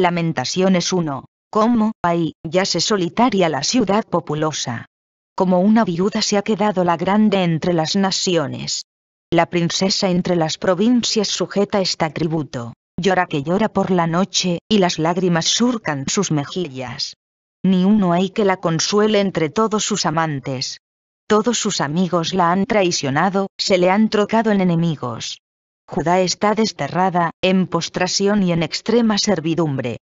Lamentación es uno, ¿cómo, ahí yace solitaria la ciudad populosa. Como una viuda se ha quedado la grande entre las naciones. La princesa entre las provincias sujeta este tributo. Llora que llora por la noche, y las lágrimas surcan sus mejillas. Ni uno hay que la consuele entre todos sus amantes. Todos sus amigos la han traicionado, se le han trocado en enemigos. Judá está desterrada, en postración y en extrema servidumbre.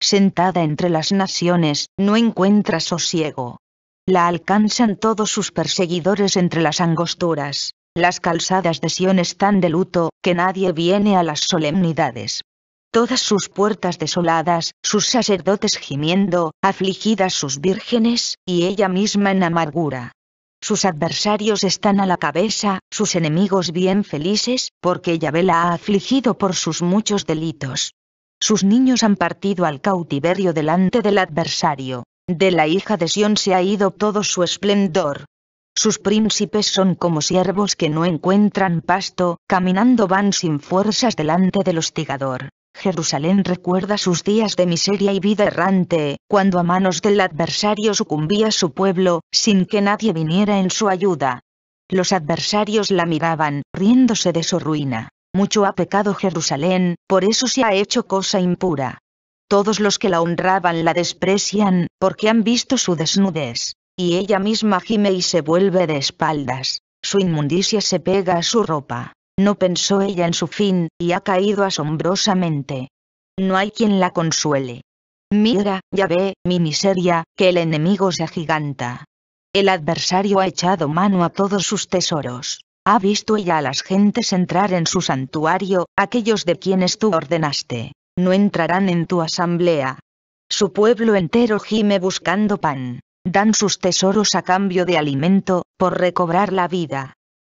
Sentada entre las naciones, no encuentra sosiego. La alcanzan todos sus perseguidores entre las angosturas. Las calzadas de Sión están de luto, que nadie viene a las solemnidades todas sus puertas desoladas, sus sacerdotes gimiendo, afligidas sus vírgenes, y ella misma en amargura. Sus adversarios están a la cabeza, sus enemigos bien felices, porque Yahvé la ha afligido por sus muchos delitos. Sus niños han partido al cautiverio delante del adversario. De la hija de Sión se ha ido todo su esplendor. Sus príncipes son como siervos que no encuentran pasto, caminando van sin fuerzas delante del hostigador. Jerusalén recuerda sus días de miseria y vida errante, cuando a manos del adversario sucumbía su pueblo, sin que nadie viniera en su ayuda. Los adversarios la miraban, riéndose de su ruina. Mucho ha pecado Jerusalén, por eso se ha hecho cosa impura. Todos los que la honraban la desprecian, porque han visto su desnudez. Y ella misma gime y se vuelve de espaldas. Su inmundicia se pega a su ropa. No pensó ella en su fin, y ha caído asombrosamente. No hay quien la consuele. Mira, ya ve, mi miseria, que el enemigo se agiganta. El adversario ha echado mano a todos sus tesoros. Ha visto ella a las gentes entrar en su santuario, aquellos de quienes tú ordenaste. No entrarán en tu asamblea. Su pueblo entero gime buscando pan. Dan sus tesoros a cambio de alimento, por recobrar la vida.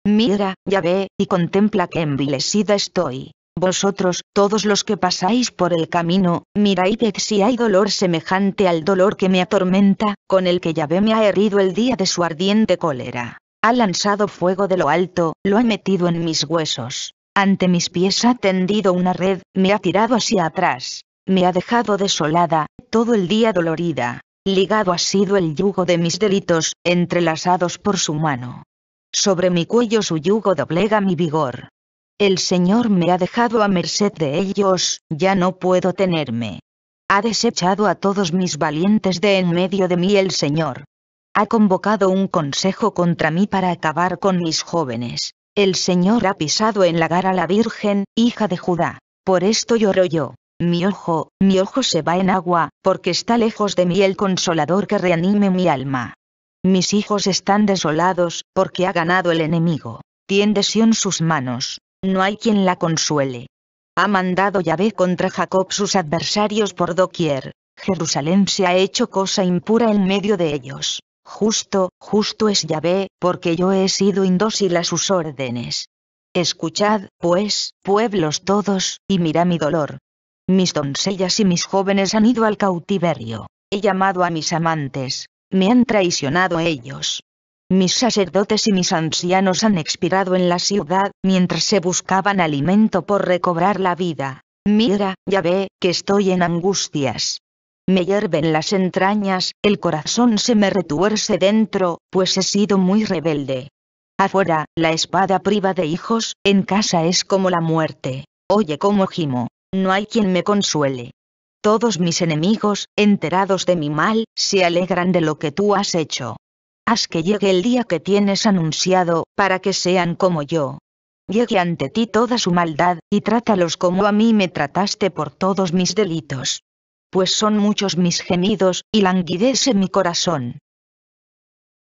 Mira, ya ve, y contempla que envilecida estoy. Vosotros, todos los que pasáis por el camino, mirad si hay dolor semejante al dolor que me atormenta, con el que Yahvé me ha herido el día de su ardiente cólera. Ha lanzado fuego de lo alto, lo ha metido en mis huesos. Ante mis pies ha tendido una red, me ha tirado hacia atrás. Me ha dejado desolada, todo el día dolorida. Ligado ha sido el yugo de mis delitos, entrelazados por su mano sobre mi cuello su yugo doblega mi vigor. El Señor me ha dejado a merced de ellos, ya no puedo tenerme. Ha desechado a todos mis valientes de en medio de mí el Señor. Ha convocado un consejo contra mí para acabar con mis jóvenes. El Señor ha pisado en la gara a la Virgen, hija de Judá. Por esto lloro yo. Mi ojo, mi ojo se va en agua, porque está lejos de mí el consolador que reanime mi alma. Mis hijos están desolados, porque ha ganado el enemigo. Tiende Sion sus manos. No hay quien la consuele. Ha mandado Yahvé contra Jacob sus adversarios por doquier. Jerusalén se ha hecho cosa impura en medio de ellos. Justo, justo es Yahvé, porque yo he sido indócil a sus órdenes. Escuchad, pues, pueblos todos, y mirad mi dolor. Mis doncellas y mis jóvenes han ido al cautiverio. He llamado a mis amantes, me han traicionado ellos. Mis sacerdotes y mis ancianos han expirado en la ciudad, mientras se buscaban alimento por recobrar la vida. Mira, ya ve, que estoy en angustias. Me hierven las entrañas, el corazón se me retuerce dentro, pues he sido muy rebelde. Afuera, la espada priva de hijos, en casa es como la muerte. Oye como gimo, no hay quien me consuele. Todos mis enemigos, enterados de mi mal, se alegran de lo que tú has hecho. Haz que llegue el día que tienes anunciado, para que sean como yo. Llegue ante ti toda su maldad, y trátalos como a mí me trataste por todos mis delitos. Pues son muchos mis gemidos, y languidece mi corazón.